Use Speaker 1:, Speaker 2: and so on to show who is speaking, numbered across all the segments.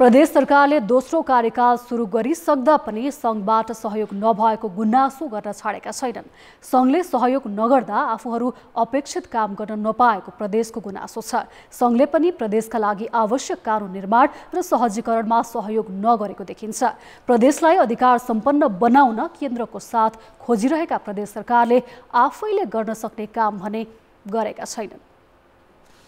Speaker 1: प्रदेश सरकारले दोस्रो कार्यकाल सुरु गरिसक्दा पनि सङ्घबाट सहयोग नभएको गुनासो गर्न छाडेका छैनन् सङ्घले सहयोग नगर्दा आफूहरू अपेक्षित काम गर्न नपाएको प्रदेशको गुनासो छ सङ्घले पनि प्रदेशका लागि आवश्यक कानुन निर्माण र सहजीकरणमा सहयोग नगरेको देखिन्छ प्रदेशलाई अधिकार सम्पन्न बनाउन केन्द्रको साथ खोजिरहेका प्रदेश सरकारले आफैले गर्न सक्ने काम भने गरेका छैनन्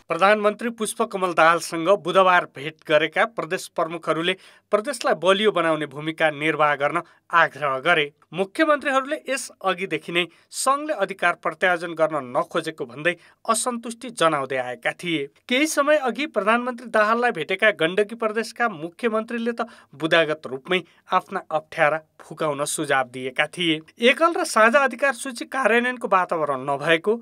Speaker 2: प्रधानमन्त्री पुष्पकमल दाहालसँग बुधबार भेट गरेका प्रदेश प्रमुखहरूले प्रदेशलाई बलियो बनाउने भूमिका निर्वाह गर्न आग्रह गरे मुख्यमन्त्रीहरूले यस अघिदेखि नै सङ्घले अधिकार प्रत्यायोजन गर्न नखोजेको भन्दै असन्तुष्टि जनाउँदै आएका थिए केही समय अघि प्रधानमन्त्री दाहाललाई भेटेका गण्डकी प्रदेशका मुख्यमन्त्रीले त बुदागत रूपमै आफ्ना अप्ठ्यारा फुकाउन सुझाव दिएका थिए एकल र साझा अधिकार सूची कार्यान्वयनको वातावरण नभएको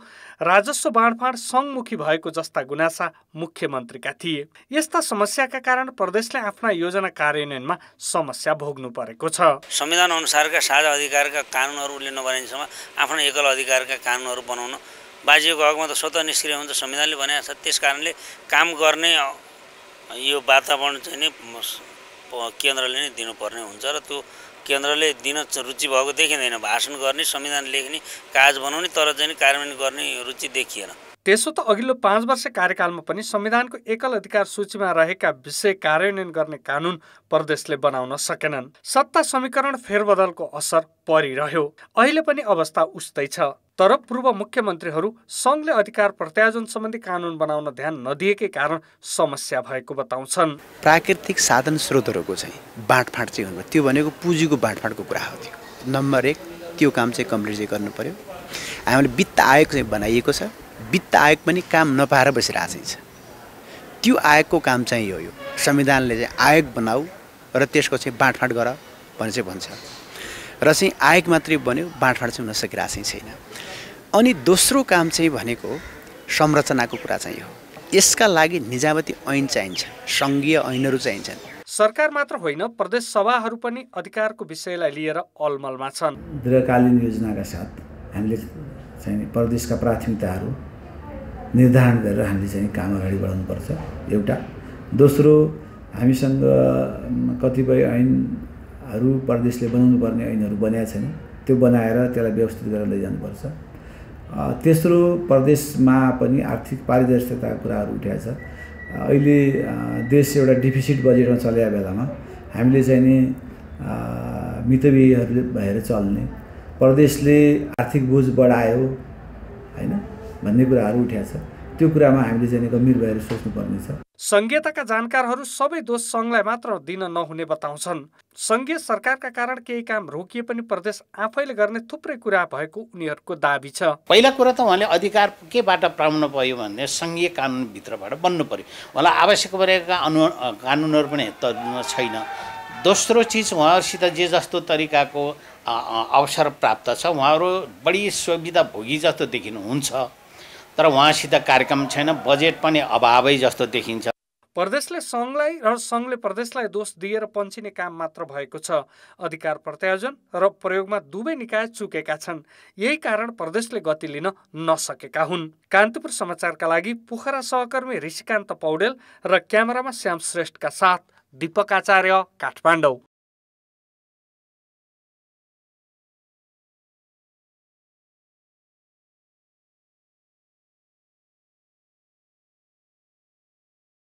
Speaker 2: राजस्व बाँडफाँड सङ्घमुखी भएको जस्ता गुनासा मुख्यमन्त्रीका थिए यस्ता समस्याका कारण प्रदेशले आफ्ना योजना कार्यान्वयनमा समस्या भोग्नु परेको छ
Speaker 3: संविधान अनुसारका साझा अधिकारका कानुनहरू उसले नबनाइन्छ आफ्नो एकल अधिकारका कानुनहरू बनाउन बाजिएको हकमा त स्वतः निष्क्रिय हुन्छ संविधानले भनेको छ त्यस कारणले काम गर्ने यो वातावरण चाहिँ नि केन्द्रले नै दिनुपर्ने हुन्छ र त्यो केन्द्रले दिन रुचि भएको देखिँदैन भाषण गर्ने संविधान लेख्ने काज बनाउने तर चाहिँ कार्यान्वयन गर्ने रुचि देखिएन
Speaker 2: त्यसो त अघिल्लो पाँच वर्ष कार्यकालमा पनि संविधानको एकल अधिकार सूचीमा रहेका विषय कार्यान्वयन गर्ने कानुन प्रदेशले बनाउन सकेनन् सत्ता समीकरण फेरबदलको असर परिरह्यो अहिले पनि अवस्था उस्तै छ तर पूर्व मुख्यमन्त्रीहरू सङ्घले अधिकार प्रत्याजन सम्बन्धी कानुन बनाउन ध्यान नदिएकै कारण समस्या भएको बताउँछन्
Speaker 1: प्राकृतिक साधन स्रोतहरूको चाहिँ बाँडफाँड चाहिँ हुनु त्यो भनेको पुँजीको बाँडफाँडको कुरा हो त्यो नम्बर एक त्यो काम चाहिँ कम्प्लिट चाहिँ गर्नु पर्यो हामीले वित्त आयोग चाहिँ बनाइएको छ वित्त आयोग पनि काम नपाएर बसिरहेको छ त्यो आयोगको काम चाहिँ यो यो संविधानले चाहिँ आयोग बनाऊ र त्यसको चाहिँ बाँडफाँड गर भनेर चाहिँ भन्छ र चाहिँ आयोग मात्रै बन्यो बाँडफाँड चाहिँ हुन सकिरहेको छैन अनि दोस्रो काम चाहिँ भनेको संरचनाको कुरा चाहिँ हो यसका लागि निजामती ऐन चाहिन्छ सङ्घीय ऐनहरू चाहिन्छन्
Speaker 2: सरकार मात्र होइन प्रदेश सभाहरू पनि अधिकारको विषयलाई लिएर अलमलमा छन्
Speaker 4: दीर्घकालीन योजनाका साथ हामीले चाहिँ प्रदेशका प्राथमिकताहरू निर्धारण गरेर हामीले चाहिँ काम अगाडि बढाउनुपर्छ एउटा दोस्रो हामीसँग कतिपय ऐनहरू प्रदेशले बनाउनु पर्ने ऐनहरू बनाएको छैन त्यो बनाएर त्यसलाई व्यवस्थित गरेर लैजानुपर्छ तेस्रो प्रदेशमा पनि आर्थिक पारदर्शिताको कुराहरू उठाएको छ अहिले देश एउटा डिफिसिट बजेटमा चलेको बेलामा हामीले चाहिँ नि मितवीहरू भएर चल्ने प्रदेशले आर्थिक बोझ बढायो होइन भन्ने कुराहरू उठ्या छ त्यो कुरामा हामीले चाहिँ गम्भीर भएर सोच्नुपर्नेछ
Speaker 2: सङ्घीयताका जानकारहरू सबै दोष सङ्घलाई मात्र दिन नहुने बताउँछन् सङ्घीय सरकारका कारण केही काम रोकिए पनि प्रदेश आफैले गर्ने थुप्रै कुरा भएको उनीहरूको दावी छ
Speaker 5: पहिला कुरा त उहाँले अधिकार केबाट पाउनु पऱ्यो भने सङ्घीय कानुनभित्रबाट बन्नु पर्यो उहाँलाई आवश्यक परेका अनु कानुनहरू पनि त छैन दोस्रो चिज उहाँहरूसित जे जस्तो तरिकाको अवसर प्राप्त छ उहाँहरू बढी सुविधा भोगी जस्तो देखिनुहुन्छ तर उहाँसित कार्यक्रम छैन बजेट पनि अभावै जस्तो देखिन्छ
Speaker 2: प्रदेशले सङ्घलाई र सङ्घले प्रदेशलाई दोष दिएर पन्चिने काम मात्र भएको छ अधिकार प्रत्यायोजन र प्रयोगमा दुवै निकाय चुकेका छन् यही कारण प्रदेशले गति लिन नसकेका हुन् कान्तिपुर समाचारका लागि पोखरा सहकर्मी ऋषिकान्त पौडेल र क्यामेरामा श्याम श्रेष्ठका साथ दीपक आचार्य काठमाडौँ